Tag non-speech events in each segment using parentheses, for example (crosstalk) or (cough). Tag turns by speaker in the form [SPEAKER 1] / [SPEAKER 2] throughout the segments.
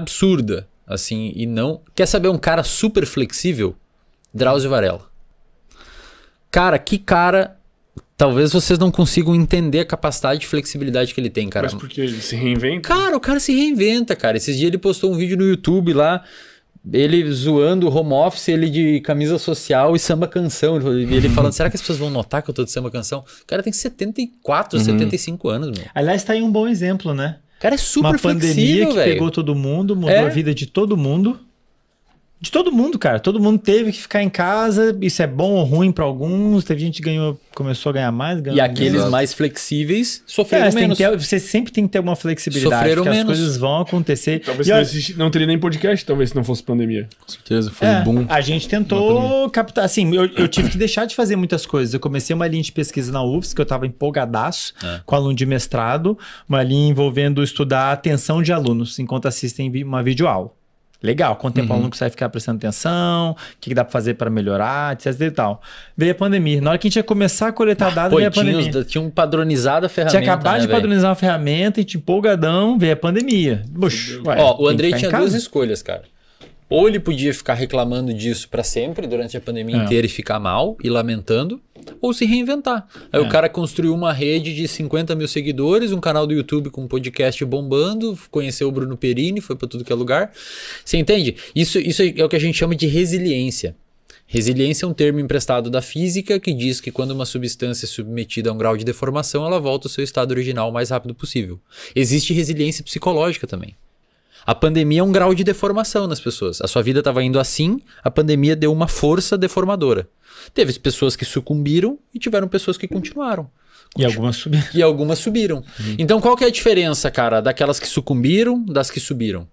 [SPEAKER 1] absurda, assim, e não. Quer saber um cara super flexível? Drauzio Varela. Cara, que cara. Talvez vocês não consigam entender a capacidade de flexibilidade que ele tem, cara. Mas porque ele se reinventa? Cara, o cara se reinventa, cara. Esses dias ele postou um vídeo no YouTube lá, ele zoando o home office, ele de camisa social e samba canção. Ele, ele falando, será que as pessoas vão notar que eu tô de samba canção? O cara tem 74, uhum. 75 anos, meu. Aliás, tá aí um bom exemplo, né? cara é super Uma flexível, pandemia que véio. pegou
[SPEAKER 2] todo mundo, mudou é. a vida de todo mundo de todo mundo, cara. Todo mundo teve que ficar em casa. Isso é bom ou ruim para alguns. Teve gente que ganhou, começou a ganhar mais. Ganhou e aqueles menos. mais
[SPEAKER 1] flexíveis
[SPEAKER 2] sofreram é, menos. Ter, você sempre tem que ter uma flexibilidade. Sofreram menos. as coisas vão acontecer. Talvez e, não teria nem podcast, talvez, se não fosse pandemia. Com certeza, foi é, um boom. A gente tentou captar. Assim, eu, eu, tive que deixar de fazer muitas coisas. Eu comecei uma linha de pesquisa na UFS, que eu estava empolgadaço é. com aluno de mestrado. Uma linha envolvendo estudar a atenção de alunos enquanto assistem uma videoaula. Legal, quanto tempo uhum. o aluno consegue ficar prestando atenção, o que, que dá para fazer para melhorar, etc e tal. Veio a pandemia. Na hora que a gente ia começar a coletar ah, dados, veio a pandemia. Tinha, tinha um padronizado a ferramenta. Tinha né, acabado né, de véio? padronizar a ferramenta, a gente empolgadão, veio a pandemia. Puxa, ué, Ó, o Andrei tinha duas
[SPEAKER 1] escolhas, cara. Ou ele podia ficar reclamando disso para sempre, durante a pandemia é. inteira, e ficar mal e lamentando, ou se reinventar. Aí é. o cara construiu uma rede de 50 mil seguidores, um canal do YouTube com um podcast bombando, conheceu o Bruno Perini, foi para tudo que é lugar. Você entende? Isso, isso é o que a gente chama de resiliência. Resiliência é um termo emprestado da física que diz que quando uma substância é submetida a um grau de deformação, ela volta ao seu estado original o mais rápido possível. Existe resiliência psicológica também. A pandemia é um grau de deformação nas pessoas. A sua vida estava indo assim, a pandemia deu uma força deformadora. Teve pessoas que sucumbiram e tiveram pessoas que continuaram. E
[SPEAKER 2] algumas subiram.
[SPEAKER 1] E algumas subiram. Uhum. Então, qual que é a diferença, cara, daquelas que sucumbiram, das que subiram?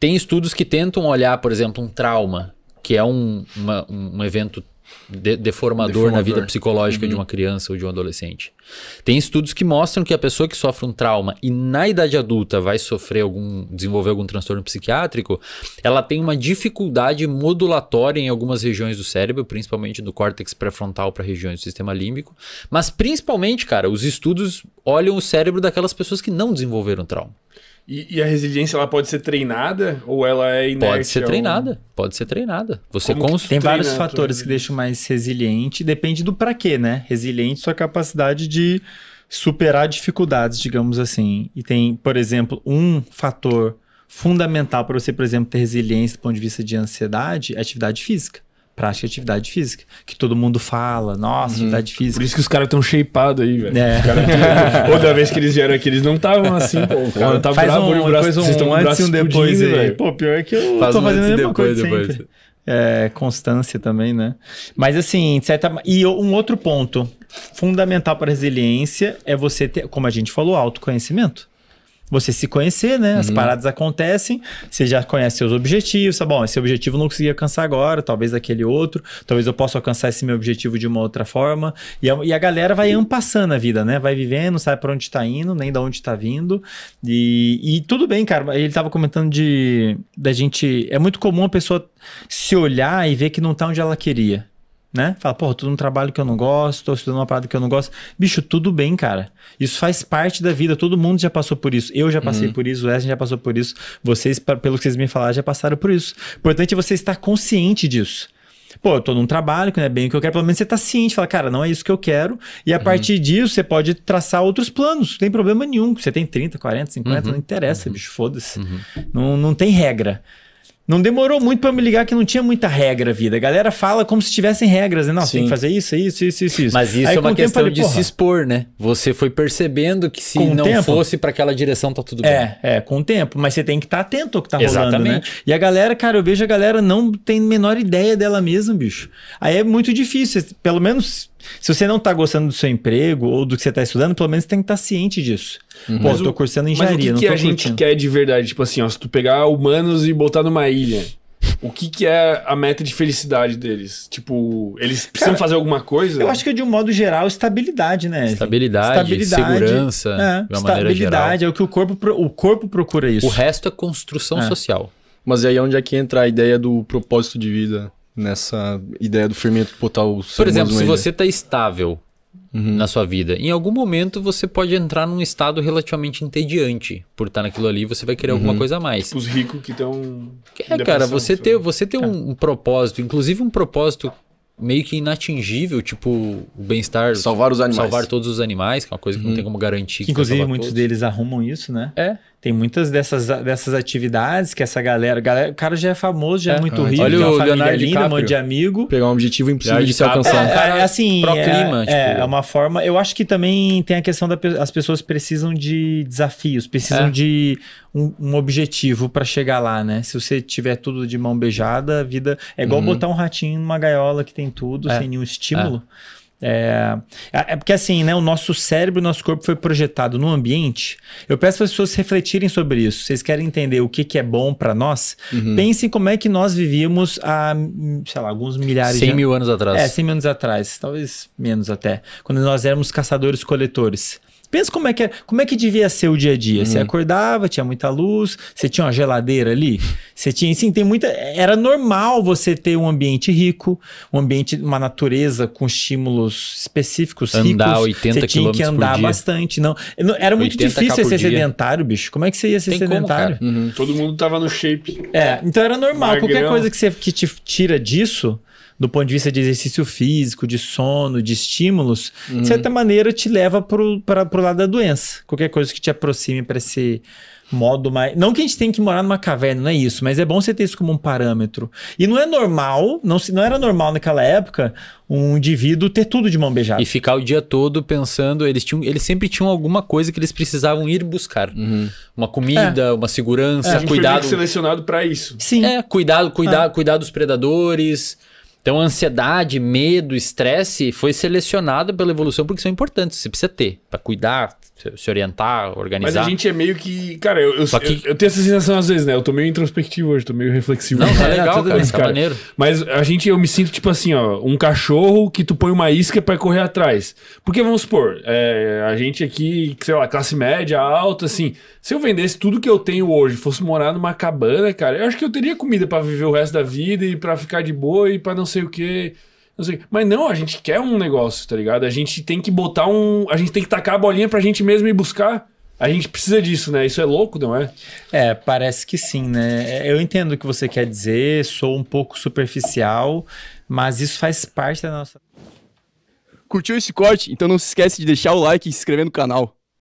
[SPEAKER 1] Tem estudos que tentam olhar, por exemplo, um trauma, que é um, uma, um evento deformador, deformador, na vida psicológica uhum. de uma criança ou de um adolescente. Tem estudos que mostram que a pessoa que sofre um trauma e na idade adulta vai sofrer algum, desenvolver algum transtorno psiquiátrico, ela tem uma dificuldade modulatória em algumas regiões do cérebro, principalmente do córtex pré-frontal para regiões do sistema límbico. Mas principalmente, cara, os estudos olham o cérebro daquelas pessoas que não desenvolveram trauma. E, e, a resiliência ela pode ser treinada ou ela é inércia? Pode ser treinada, ou... pode ser treinada. Você cons... Tem vários fatores
[SPEAKER 2] né? que deixam mais resiliente, depende do para quê, né? Resiliente sua capacidade de superar dificuldades, digamos assim. E tem, por exemplo, um fator fundamental para você, por exemplo, ter resiliência do ponto de vista de ansiedade, é atividade física prática de atividade física. Que todo mundo fala, nossa, uhum. atividade física. Por isso que os
[SPEAKER 1] caras estão shapeados aí, velho. É. Cara, (laughs) outra vez que eles vieram aqui, eles não estavam assim, pô. O cara tá Faz bravo, um, o braço, vocês um estão um antes e um depois aí. Véio. Pô, pior é que eu Faz tô um fazendo a mesma depois, coisa depois. sempre.
[SPEAKER 2] É, constância também, né? Mas assim, certa... e um outro ponto fundamental para resiliência é você ter, como a gente falou, autoconhecimento você se conhecer, né? As uhum. paradas acontecem, você já conhece seus objetivos, sabe? Tá bom, esse objetivo eu não consegui alcançar agora, talvez aquele outro, talvez eu possa alcançar esse meu objetivo de uma outra forma. E a, e a galera vai ampassando a vida, né? Vai vivendo, sabe para onde tá indo, nem da onde tá vindo. E, e tudo bem, cara. Ele tava comentando de da gente. É muito comum a pessoa se olhar e ver que não tá onde ela queria né? Fala, porra, estou num trabalho que eu não gosto, tô estudando uma parada que eu não gosto. Bicho, tudo bem, cara. Isso faz parte da vida, todo mundo já passou por isso. Eu já passei uhum. por isso, o Wesley já passou por isso. Vocês, pelo que vocês me falaram, já passaram por isso. O importante é você estar consciente disso. Pô, eu tô num trabalho que não é bem o que eu quero, pelo menos você tá ciente, fala, cara, não é isso que eu quero. E a uhum. partir disso, você pode traçar outros planos, não tem problema nenhum. Você tem 30, 40, 50, uhum. não interessa, uhum. bicho, foda-se. Uhum. Não, não tem regra. Não demorou muito para me ligar que não tinha muita regra, vida. A galera fala como se tivessem regras, né? Não, Sim. tem que fazer
[SPEAKER 1] isso, isso, isso, isso. Mas isso Aí, é uma questão tempo, de porra, se expor, né? Você foi percebendo que se não tempo, fosse para aquela direção, tá tudo bem. É, é, com o tempo. Mas você tem que estar tá
[SPEAKER 2] atento ao que tá Exatamente. rolando, né? E a galera, cara, eu vejo a galera não tem menor ideia dela mesma, bicho. Aí é muito difícil. Pelo menos se você não está gostando do seu emprego ou do que você está estudando, pelo menos tem que estar tá ciente disso. Uhum. Pô, mas eu tô cursando engenharia, mas o que, que a curtindo. gente
[SPEAKER 1] quer de verdade? Tipo assim, ó, se tu pegar humanos e botar numa ilha, o que, que é a meta de felicidade deles? Tipo, eles precisam Cara, fazer alguma coisa? Eu
[SPEAKER 2] acho que de um modo geral, estabilidade, né? Estabilidade, estabilidade segurança, é, de uma maneira geral. Estabilidade,
[SPEAKER 1] é o que o corpo, o corpo
[SPEAKER 2] procura isso. O resto
[SPEAKER 1] é construção é. social. Mas é aí é onde é que entra a ideia do propósito de vida nessa ideia do fermento botar o Por exemplo, se né? você está estável uhum. na sua vida, em algum momento você pode entrar num estado relativamente entediante por estar naquilo ali, você vai querer uhum. alguma coisa a mais. Tipo os ricos que estão. É, cara, você ter, você ter é. um, um propósito, inclusive um propósito meio que inatingível, tipo o bem-estar. Salvar os animais. Salvar todos os animais, que é uma coisa que uhum. não tem como garantir. Que, inclusive, muitos todos. deles arrumam isso, né? É. Tem muitas dessas, dessas
[SPEAKER 2] atividades que essa galera, galera. O cara já é famoso, já é, é muito ah, rico, Olha é o Leonardo Lima, DiCaprio, um monte de amigo. Pegar um objetivo impossível de se alcançar. É, é, assim. Pro é, clima, é, tipo... é, uma forma. Eu acho que também tem a questão das pessoas precisam de desafios, precisam é. de um, um objetivo para chegar lá, né? Se você tiver tudo de mão beijada, a vida. É igual uhum. botar um ratinho numa gaiola que tem tudo, sem nenhum estímulo. É. É, é porque assim, né? O nosso cérebro, o nosso corpo foi projetado no ambiente. Eu peço para as pessoas refletirem sobre isso. Vocês querem entender o que, que é bom para nós? Uhum. Pensem como é que nós vivíamos há, sei lá, alguns milhares 100 de mil anos atrás. É, 100 mil anos atrás, talvez menos até. Quando nós éramos caçadores-coletores. Pensa como é que, é, como é que devia ser o dia a dia. Uhum. Você acordava, tinha muita luz, você tinha uma geladeira ali, você tinha, sim, tem muita. Era normal você ter um ambiente rico, um ambiente, uma natureza com estímulos específicos andar ricos. 80 você tinha que andar bastante, não. Era muito difícil ser dia. sedentário, bicho. Como é que você ia ser tem sedentário? Como, uhum.
[SPEAKER 1] Todo mundo tava no shape. É, então era normal. Qualquer coisa que
[SPEAKER 2] você que te tira disso do ponto de vista de exercício físico, de sono, de estímulos, uhum. de certa maneira te leva para o lado da doença. Qualquer coisa que te aproxime para esse modo mais. Não que a gente tenha que morar numa caverna, não é isso, mas é bom você ter isso como um parâmetro. E não é normal, não, se, não era normal naquela
[SPEAKER 1] época, um indivíduo ter tudo de mão beijada. E ficar o dia todo pensando, eles, tinham, eles sempre tinham alguma coisa que eles precisavam ir buscar. Uhum. Uma comida, é. uma segurança, é. cuidado. Foi selecionado para isso. Sim. É, cuidado, cuidado, é. cuidar dos predadores. Então, ansiedade, medo, estresse foi selecionado pela evolução porque são importantes. Você precisa ter para cuidar, se orientar, organizar. Mas a gente é meio que. Cara, eu, eu, que... eu, eu tenho essa sensação às vezes, né? Eu tô meio introspectivo hoje, tô meio reflexivo. Não, tá (laughs) legal, cara, isso, tá cara. Tá Mas a gente, eu me sinto tipo assim, ó, um cachorro que tu põe uma isca para correr atrás. Porque vamos supor, é, a gente aqui, sei lá, classe média, alta, assim. Se eu vendesse tudo que eu tenho hoje, fosse morar numa cabana, cara, eu acho que eu teria comida para viver o resto da vida e para ficar de boa e para não sei o quê. Não sei. Mas não, a gente quer um negócio, tá ligado? A gente tem que botar um. A gente tem que tacar a bolinha pra gente mesmo e buscar. A gente precisa disso, né? Isso é louco, não é? É, parece que
[SPEAKER 2] sim, né? É, eu entendo o que você quer dizer, sou um pouco superficial, mas isso faz parte da nossa. Curtiu esse corte? Então não se esquece de deixar o like e se inscrever no canal.